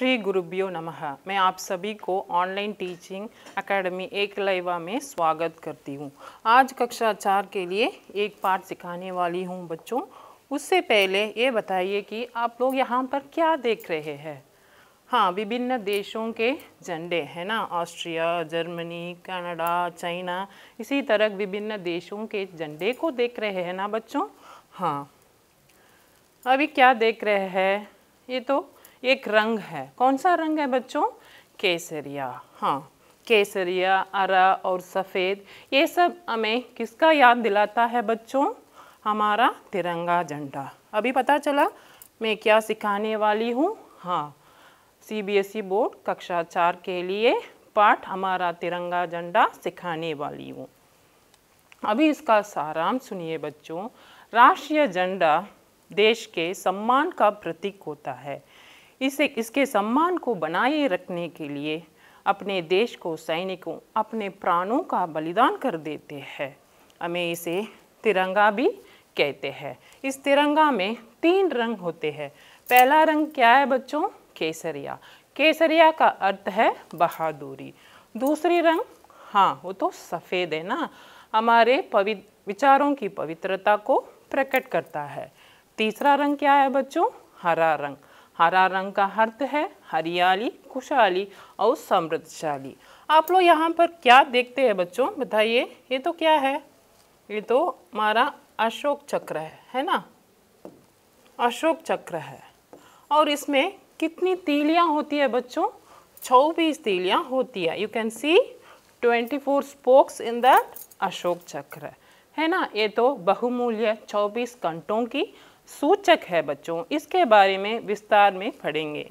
श्री गुरुभ्यो नमः मैं आप सभी को ऑनलाइन टीचिंग एकेडमी एक लाइवा में स्वागत करती हूँ आज कक्षा चार के लिए एक पाठ सिखाने वाली हूँ बच्चों उससे पहले ये बताइए कि आप लोग यहाँ पर क्या देख रहे हैं हाँ विभिन्न देशों के झंडे है ना ऑस्ट्रिया जर्मनी कनाडा चाइना इसी तरह विभिन्न देशों के झंडे को देख रहे हैं ना बच्चों हाँ अभी क्या देख रहे हैं ये तो एक रंग है कौन सा रंग है बच्चों केसरिया हाँ केसरिया अरा और सफ़ेद ये सब हमें किसका याद दिलाता है बच्चों हमारा तिरंगा झंडा अभी पता चला मैं क्या सिखाने वाली हूँ हाँ सीबीएसई e बोर्ड कक्षा चार के लिए पाठ हमारा तिरंगा झंडा सिखाने वाली हूँ अभी इसका साराम सुनिए बच्चों राष्ट्रीय झंडा देश के सम्मान का प्रतीक होता है इसे इसके सम्मान को बनाए रखने के लिए अपने देश को सैनिकों अपने प्राणों का बलिदान कर देते हैं हमें इसे तिरंगा भी कहते हैं इस तिरंगा में तीन रंग होते हैं पहला रंग क्या है बच्चों केसरिया केसरिया का अर्थ है बहादुरी दूसरी रंग हाँ वो तो सफ़ेद है ना हमारे पवि विचारों की पवित्रता को प्रकट करता है तीसरा रंग क्या है बच्चों हरा रंग हरा रंग का अर्थ है हरियाली खुशहाली और समृद्धशाली आप लोग यहाँ पर क्या देखते हैं बच्चों बताइए ये तो क्या है ये तो हमारा अशोक चक्र है है ना अशोक चक्र है और इसमें कितनी तीलियाँ होती है बच्चों चौबीस तीलियाँ होती है you can see twenty four spokes in that Ashoka Chakra है ना ये तो बहुमूल्य 24 कंटों की सूचक है बच्चों इसके बारे में विस्तार में पढ़ेंगे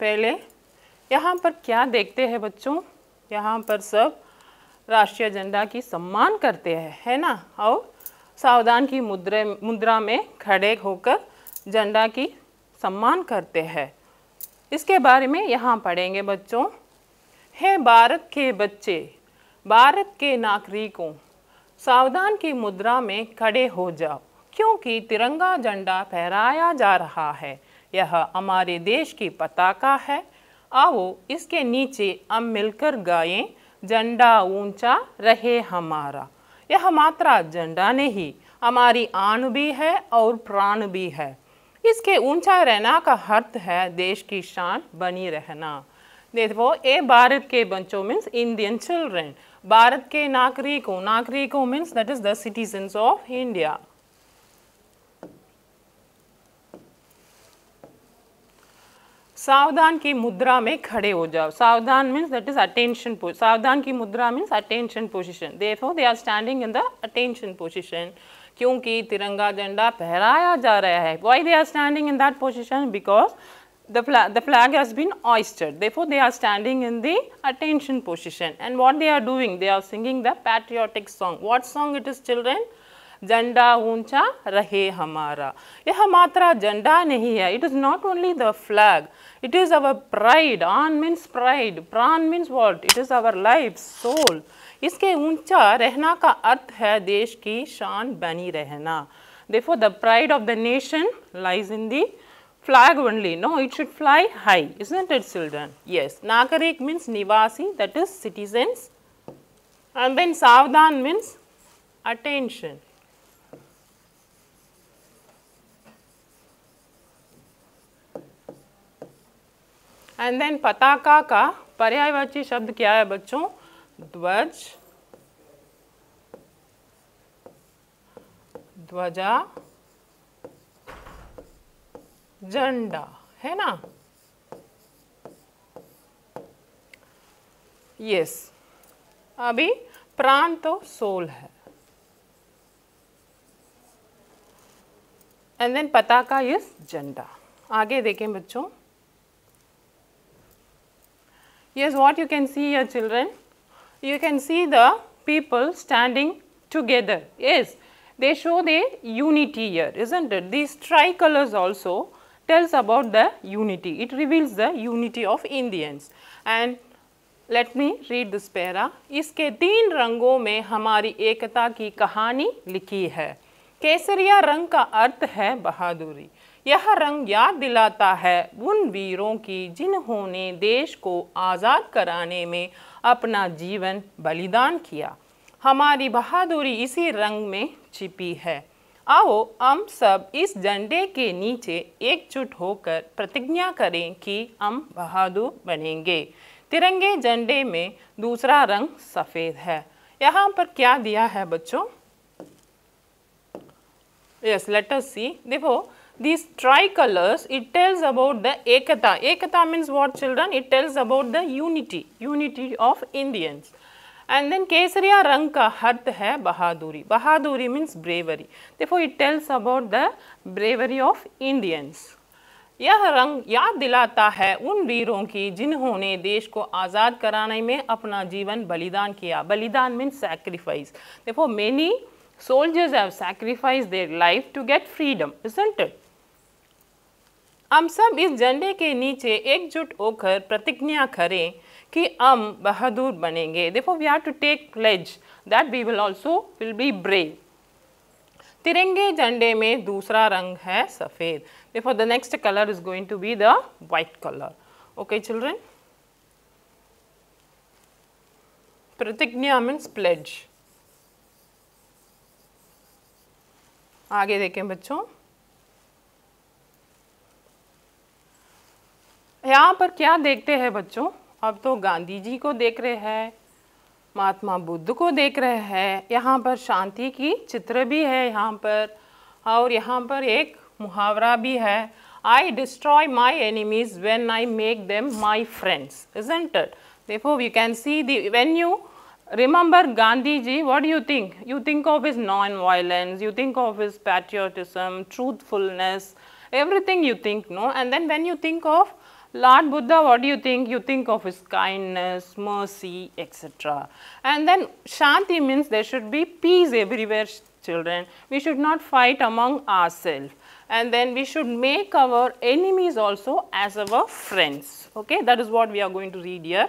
पहले यहाँ पर क्या देखते हैं बच्चों यहाँ पर सब राष्ट्रीय झंडा की सम्मान करते हैं है ना और सावधान की मुद्रा मुद्रा में खड़े होकर झंडा की सम्मान करते हैं इसके बारे में यहाँ पढ़ेंगे बच्चों है भारत के बच्चे भारत के नागरिकों सावधान की मुद्रा में खड़े हो जाओ क्योंकि तिरंगा झंडा फहराया जा रहा है यह हमारे देश की पताका है आओ इसके नीचे हम मिलकर गाएं झंडा ऊंचा रहे हमारा यह मात्रा झंडा नहीं हमारी आन भी है और प्राण भी है इसके ऊंचा रहना का अर्थ है देश की शान बनी रहना देखो ए भारत के बच्चों मीन्स इंडियन चिल्ड्रेन भारत के नागरिकों नागरिकों means that is the citizens of India सावधान की मुद्रा में खड़े हो जाओ सावधान मीन्स दैट इज अटेंशन सावधान की मुद्रा मीन्स अटेंशन पोजिशन देखो they are standing in the attention position क्योंकि तिरंगा झंडा फहराया जा रहा है why they are standing in that position because the flag, the flag has been hoisted. Therefore, they are standing in the attention position and what they are doing? They are singing the patriotic song. What song it is children? Janda uncha rahe hamara. janda nahi hai. It is not only the flag. It is our pride. An means pride. Pran means what? It is our life, soul. Iske uncha rehna ka अर्थ hai desh ki शान bani rehna. therefore the pride of the nation lies in the flag only. No, it should fly high, isn't it children? Yes, Nagarik means Nivasi that is citizens and then Savdhan means attention. and then pataka ka paryayvachi shabd kya hai bachcho ध्वज ध्वजा झंडा है ना yes अभी प्राण तो soul है and then पताका यस झंडा आगे देखें बच्चों yes what you can see your children you can see the people standing together yes they show the unity here is and the tri colours also tells about the unity. It reveals the unity of Indians. And let me read this para इसके तीन रंगों में हमारी एकता की कहानी लिखी है केसरिया रंग का अर्थ है बहादुरी यह रंग याद दिलाता है उन वीरों की जिन्होंने देश को आज़ाद कराने में अपना जीवन बलिदान किया हमारी बहादुरी इसी रंग में छिपी है आओ हम सब इस झंडे के नीचे एकजुट होकर प्रतिज्ञा करें कि हम बहादुर बनेंगे तिरंगे झंडे में दूसरा रंग सफेद है यहाँ पर क्या दिया है बच्चों यस लेट सी देखो this tri colours it tells about the ekta ekta means what children it tells about the unity unity of Indians and then केसरिया रंग का अर्थ है बहादुरी बहादुरी मीन्स ब्रेवरी देखो it tells about the bravery of Indians यह रंग याद दिलाता है उन वीरों की जिन्होंने देश को आज़ाद कराने में अपना जीवन बलिदान किया बलिदान मीन सैक्रीफाइस देखो many soldiers have sacrifice their life to get freedom it हम सब इस झंडे के नीचे एकजुट होकर प्रतिज्ञा करें कि हम बहादुर बनेंगे देखो we have to take pledge that we will also will be brave तिरंगे झंडे में दूसरा रंग है सफ़ेद देखो the next colour is going to be the white colour okay children प्रतिज्ञा मीन्स प्लेज आगे देखें बच्चों यहाँ पर क्या देखते हैं बच्चों अब तो गांधी जी को देख रहे हैं महात्मा बुद्ध को देख रहे हैं यहाँ पर शांति की चित्र भी है यहाँ पर और यहाँ पर एक मुहावरा भी है I destroy my enemies when I make them my friends is it देखो you can see the when you remember Gandhi ji what you think you think of is non violence you think of is patriotism truthfulness thing you think no and then when you think of Lord Buddha, what do you think? You think of his kindness, mercy, etc. And then Shanti means there should be peace everywhere children. We should not fight among ourselves and then we should make our enemies also as our friends. Okay, that is what we are going to read here.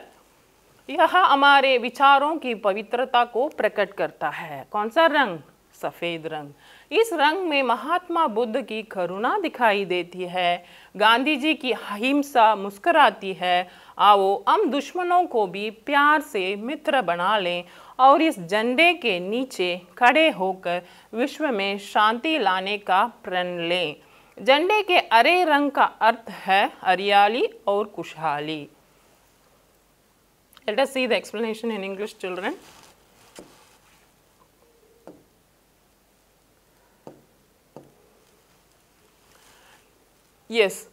यह हमारे विचारों की पवित्रता को प्रकट करता है कौन सा रंग सफ़ेद रंग इस रंग में महात्मा बुद्ध की करुणा दिखाई देती है गांधी जी की अहिंसा मुस्कराती है आओ हम दुश्मनों को भी प्यार से मित्र बना लें और इस झंडे के नीचे खड़े होकर विश्व में शांति लाने का प्रण लें झंडे के अरे रंग का अर्थ है हरियाली और खुशहाली let us see the explanation in English children yes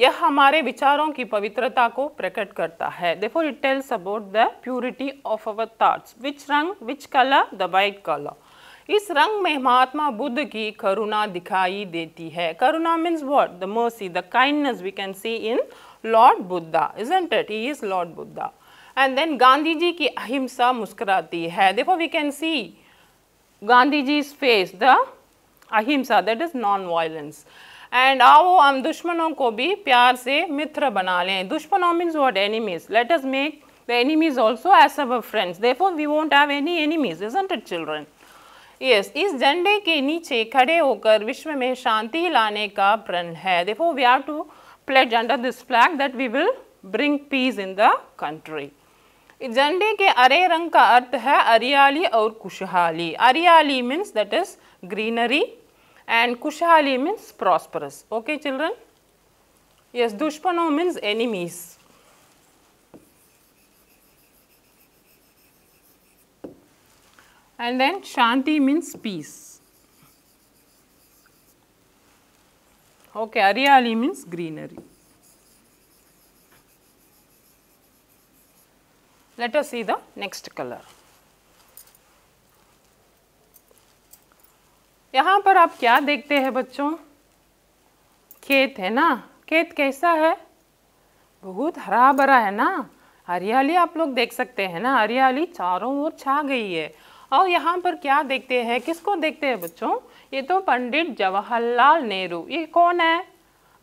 यह हमारे विचारों की पवित्रता को प्रकट करता है देखो it tells about the purity of our thoughts which रंग which colour the white colour इस रंग में महात्मा बुद्ध की करुणा दिखाई देती है करुणा means what the mercy the kindness we can see in Lord Buddha isn't it he is Lord Buddha and then Gandhi ji की अहिंसा मुस्कुराती है देखो we can see Gandhi ji face the अहिंसा that is non violence and आओ हम दुश्मनों को भी प्यार से मित्र बना लें दुश्मनों means what enemies let us make the enemies also as our friends for we won't have any enemies isn't it children yes इस झंडे के नीचे खड़े होकर विश्व में शांति लाने का प्रण है for we have to pledge under this flag that we will bring peace in the country झंडे के अरे रंग का अर्थ है हरियाली और खुशहाली हरियाली means that is greenery and Kushali means prosperous. Okay, children? Yes, Dushpano means enemies. And then Shanti means peace. Okay, Ariali means greenery. Let us see the next color. यहाँ पर आप क्या देखते हैं बच्चों खेत है ना खेत कैसा है बहुत हरा भरा है ना हरियाली आप लोग देख सकते हैं ना हरियाली चारों ओर छा गई है और यहाँ पर क्या देखते हैं किसको देखते हैं बच्चों ये तो पंडित जवाहरलाल नेहरू ये कौन है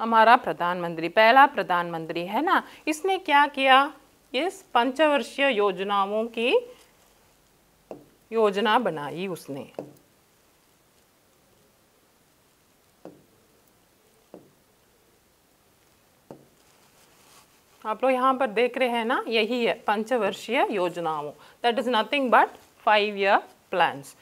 हमारा प्रधानमंत्री पहला प्रधानमंत्री है ना इसने क्या किया इस पंचवर्षीय योजनाओं की योजना बनाई उसने आप लोग यहाँ पर देख रहे हैं ना यही है पंचवर्षीय योजनाओं that is nothing but five year plans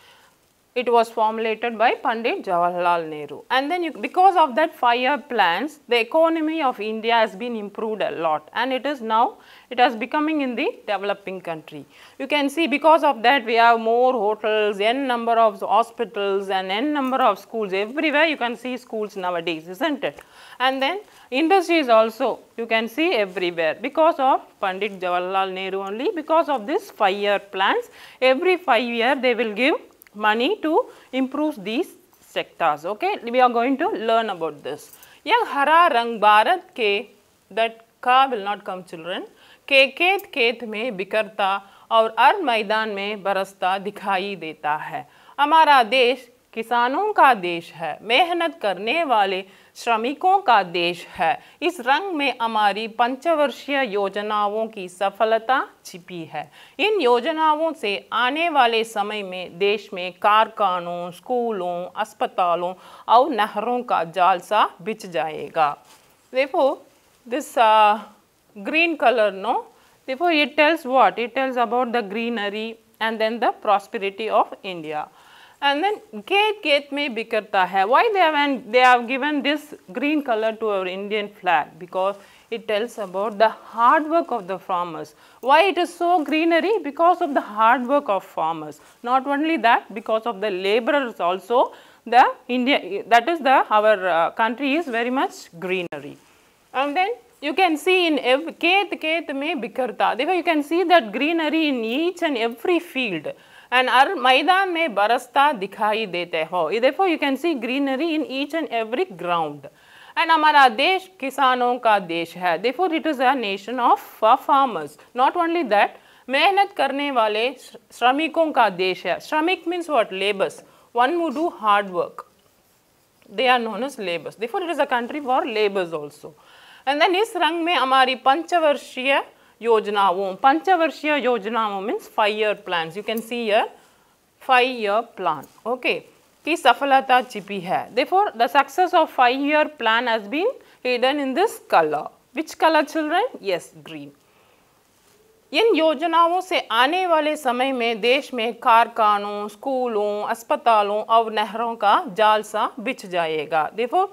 it was formulated by Pandit Jawaharlal Nehru. And then you, because of that fire plans, the economy of India has been improved a lot and it is now, it has becoming in the developing country. You can see because of that we have more hotels, n number of hospitals and n number of schools, everywhere you can see schools nowadays, isn't it? And then industries also you can see everywhere because of Pandit Jawaharlal Nehru only because of this 5 year plans every 5 year they will give money to improve these sectors. Okay, we are going to learn about this. यह हरा रंग भारत के that का will not come children के खेत खेत में बिकरता और हर मैदान में बरसता दिखाई देता है हमारा देश किसानों का देश है मेहनत करने वाले श्रमिकों का देश है इस रंग में हमारी पंचवर्षीय योजनाओं की सफलता छिपी है इन योजनाओं से आने वाले समय में देश में कारखानों स्कूलों अस्पतालों और नहरों का जालसा बिछ जाएगा देखो दिस ग्रीन कलर नो देखो it tells what it tells about the greenery and then the prosperity of India and then gate gate me bikarta hai. Why they have, they have given this green color to our Indian flag? Because it tells about the hard work of the farmers. Why it is so greenery? Because of the hard work of farmers. Not only that, because of the laborers also, the India, that is the, our uh, country is very much greenery. And then you can see in every, Ket, Ket, Me, Bikarta. Therefore, you can see that greenery in each and every field. And हर मैदान में बरसता दिखाई देते हो देखो you can see greenery in each and every ground and हमारा देश किसानों का देश है देखो it is a nation of farmers not only that मेहनत करने वाले श्रमिकों का देश है श्रमिक means what labours one who do hard work they are known as labours therefore it is a country for labours also and then इस रंग में हमारी पंचवर्षीय योजनाओं पंचवर्षीय योजनाओं means five year plan you can see year five year plan okay की सफलता छिपी है therefore the success of five year plan has been hidden in this colour which colour children yes green इन योजनाओं से आने वाले समय में देश में कारखानों स्कूलों अस्पतालों और नहरों का जालसा बिछ जाएगा देखो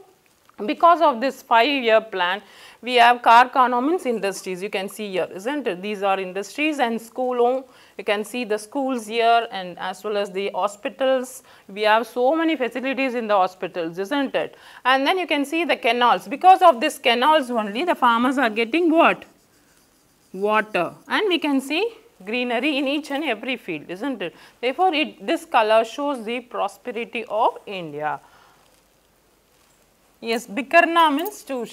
because of this five year plan we have car means industries, you can see here, isn't it? These are industries and school, you can see the schools here and as well as the hospitals. We have so many facilities in the hospitals, isn't it? And then you can see the canals. Because of this canals only, the farmers are getting what? Water. And we can see greenery in each and every field, isn't it? Therefore, it, this color shows the prosperity of India. Yes, bikarna means to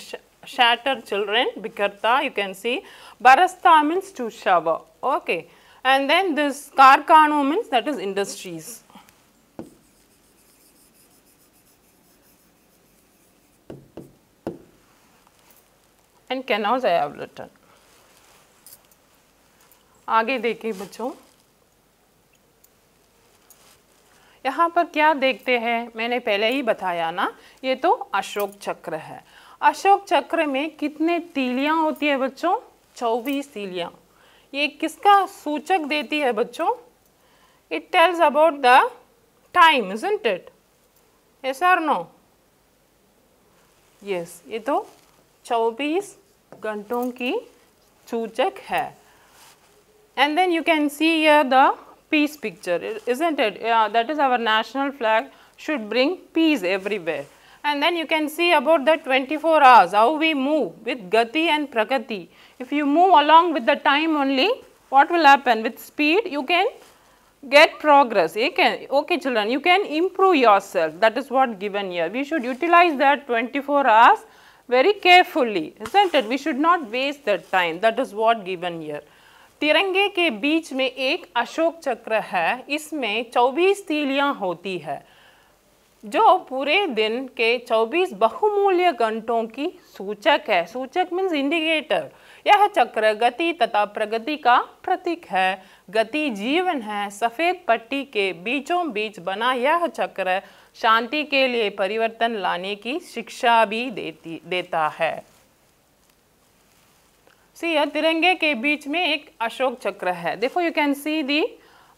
shatter children bikarta you can see barasta means to shower okay and then this karkano means that is industries and canals i have written aage देखिए bachcho यहाँ पर क्या देखते हैं मैंने पहले ही बताया ना ये तो अशोक चक्र है अशोक चक्र में कितने तीलियां होती है बच्चों चौबीस तीलियां ये किसका सूचक देती है बच्चों it tells about the time isn't it yes or no yes ये तो चौबीस घंटों की सूचक है and then you can see a peace picture isn't it that is our national flag should bring peace everywhere and then you can see about the 24 hours how we move with gati and prakati. If you move along with the time only what will happen with speed you can get progress you can okay children you can improve yourself that is what given here we should utilize that 24 hours very carefully isn't it we should not waste that time that is what given here तिरंगे के बीच में एक अशोक चक्र है इसमें 24 तीलियां होती है जो पूरे दिन के 24 बहुमूल्य घंटों की सूचक है सूचक मीन्स इंडिकेटर यह चक्र गति तथा प्रगति का प्रतीक है गति जीवन है सफ़ेद पट्टी के बीचों बीच बना यह चक्र शांति के लिए परिवर्तन लाने की शिक्षा भी देती देता है सी तिरंगे के बीच में एक अशोक चक्र है देखो you can see the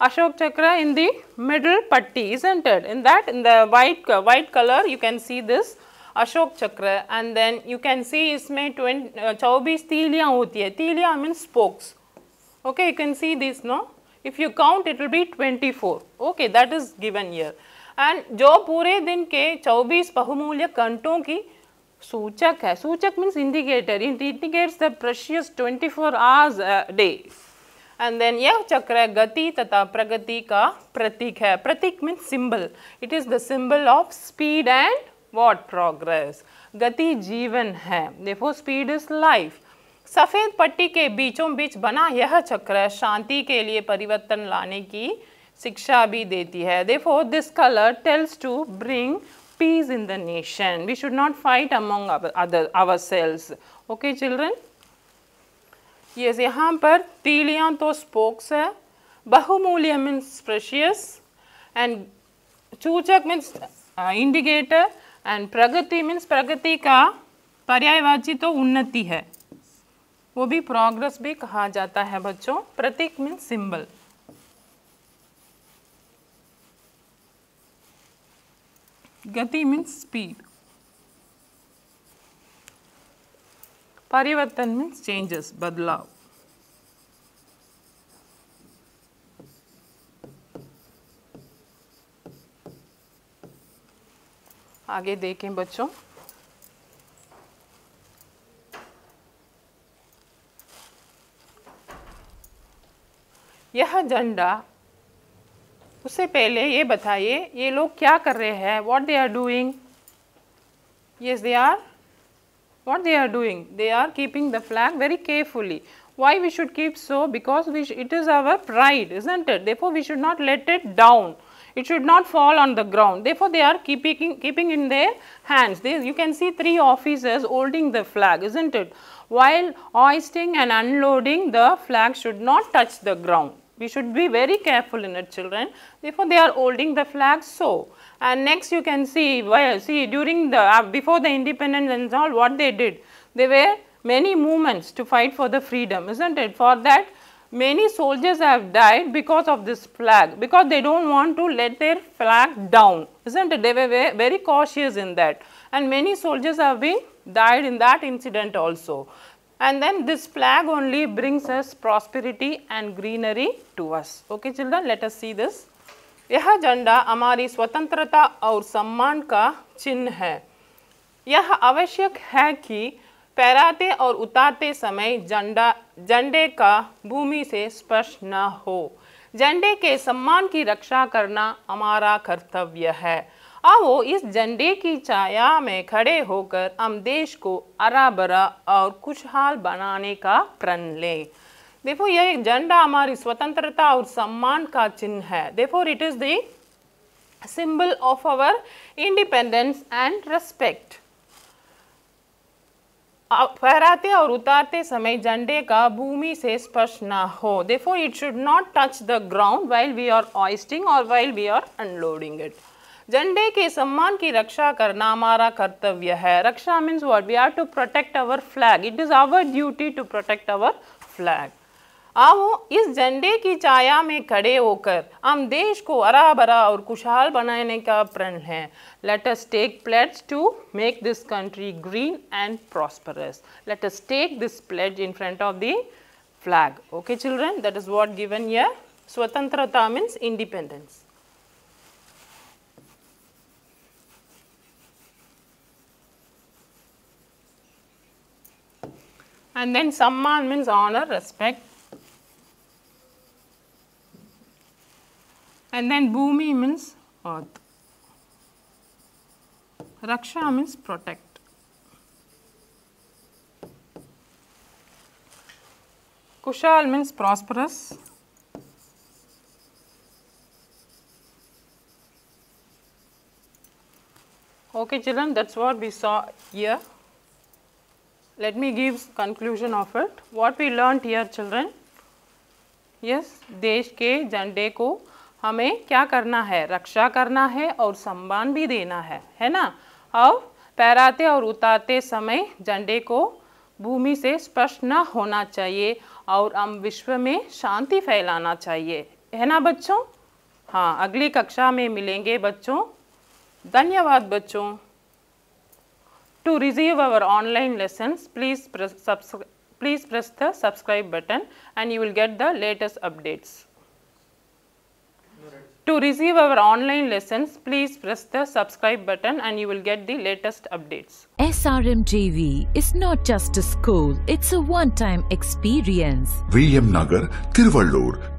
Ashok Chakra in the middle patti isn't it in that in the white uh, white color you can see this Ashok Chakra and then you can see इसमें चौबीस तीलियाँ होती है तीलियाँ means spokes okay you can see this no if you count it will be 24 okay that is given here and जो पूरे दिन के 24 बहुमूल्य कंटों की सूचक है सूचक means indicator it indicates the precious 24 hours a uh, day and then यह चक्र गति तथा प्रगति का प्रतीक है प्रतीक means symbol it is the symbol of speed and what progress गति जीवन है देखो स्पीड इज लाइफ सफ़ेद पट्टी के बीचों बीच बना यह चक्र शांति के लिए परिवर्तन लाने की शिक्षा भी देती है देखो this colour tells to bring peace in the nation we should not fight among other ourselves okay children ये यहाँ पर तीलियाँ तो स्पोक्स है बहुमूल्य मीन्स प्रेशियस एंड चूचक मीन्स इंडिकेटर एंड प्रगति मीन्स प्रगति का पर्यायवाची तो उन्नति है वो भी प्रोग्रेस भी कहा जाता है बच्चों प्रतीक मीन्स सिंबल गति means speed Parivartan means changes, badlav. आगे देखें बच्चों यह झंडा उससे पहले ये बताइए ये लोग क्या कर रहे हैं what they are doing yes they are What they are doing? They are keeping the flag very carefully. Why we should keep so? Because it is our pride, isn't it? Therefore, we should not let it down. It should not fall on the ground. Therefore, they are keeping, keeping in their hands. They, you can see three officers holding the flag, isn't it? While hoisting and unloading, the flag should not touch the ground. We should be very careful in it children. before they are holding the flag so. And next you can see, well, see during the, uh, before the independence and all what they did. There were many movements to fight for the freedom isn't it. For that many soldiers have died because of this flag because they do not want to let their flag down isn't it. They were very cautious in that and many soldiers have been died in that incident also. and then this flag only brings us prosperity and greenery to us. Okay children, let us see this. यह झंडा हमारी स्वतंत्रता और सम्मान का चिन्ह है यह आवश्यक है कि पैराते और उतारते समय झंडा झंडे का भूमि से स्पर्श न हो झंडे के सम्मान की रक्षा करना हमारा कर्तव्य है अब वो इस झंडे की छाया में खड़े होकर हम देश को अरा बरा और खुशहाल बनाने का प्रण लें देखो यह एक झंडा हमारी स्वतंत्रता और सम्मान का चिन्ह है देखो it is the of our independence and respect फहराते और उतारते समय झंडे का भूमि से स्पर्श ना हो देखो it should not touch the ground while we are hoisting और while we are unloading it झंडे के सम्मान की रक्षा करना हमारा कर्तव्य है रक्षा means what we are to protect our flag it is our duty to protect our flag आओ इस झंडे की छाया में खड़े होकर हम देश को हरा भरा और खुशहाल बनाने का प्रण है let us take plates to make this country green and prosperous let us take this plate in front of the flag okay children that is what given your स्वतंत्रता means independence and then samman means honor, respect. And then bhumi means earth. Raksha means protect. Kushal means prosperous. Okay children, that is what we saw here. let me give conclusion of it. What we learnt here children? Yes, देश के झंडे को हमें क्या करना है रक्षा करना है और सम्मान भी देना है है ना और तैराते और उतारते समय झंडे को भूमि से स्पर्श न होना चाहिए और हम विश्व में शांति फैलाना चाहिए है ना बच्चों हाँ अगली कक्षा में मिलेंगे बच्चों धन्यवाद बच्चों To receive our online lessons, please press, please press the subscribe button and you will get the latest updates. To receive our online lessons, please press the subscribe button and you will get the latest updates. SRMJV is not just a school, it's a one-time experience. V M Nagar, Tiruvallur,